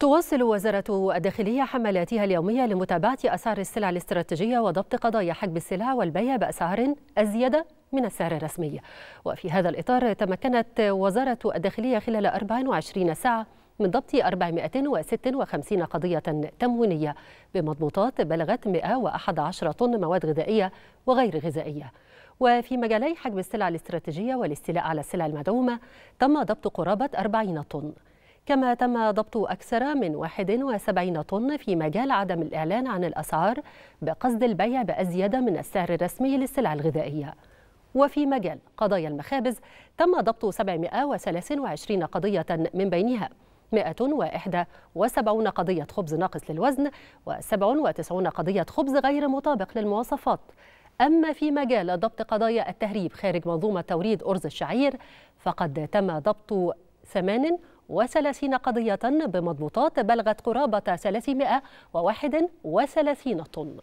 تواصل وزارة الداخلية حملاتها اليومية لمتابعة أسعار السلع الاستراتيجية وضبط قضايا حجب السلع والبيع بأسعار أزيد من السعر الرسمي وفي هذا الإطار تمكنت وزارة الداخلية خلال 24 ساعة من ضبط 456 قضية تموينية بمضبوطات بلغت 111 طن مواد غذائية وغير غذائية وفي مجالي حجب السلع الاستراتيجية والاستيلاء على السلع المدعومة تم ضبط قرابة 40 طن كما تم ضبط أكثر من 71 طن في مجال عدم الإعلان عن الأسعار بقصد البيع بأزيد من السعر الرسمي للسلع الغذائية وفي مجال قضايا المخابز تم ضبط 723 قضية من بينها 171 قضية خبز ناقص للوزن و97 قضية خبز غير مطابق للمواصفات أما في مجال ضبط قضايا التهريب خارج منظومة توريد أرز الشعير فقد تم ضبط ثمان وثلاثين قضية بمضبوطات بلغت قرابة ثلاثمائة وواحد وثلاثين طن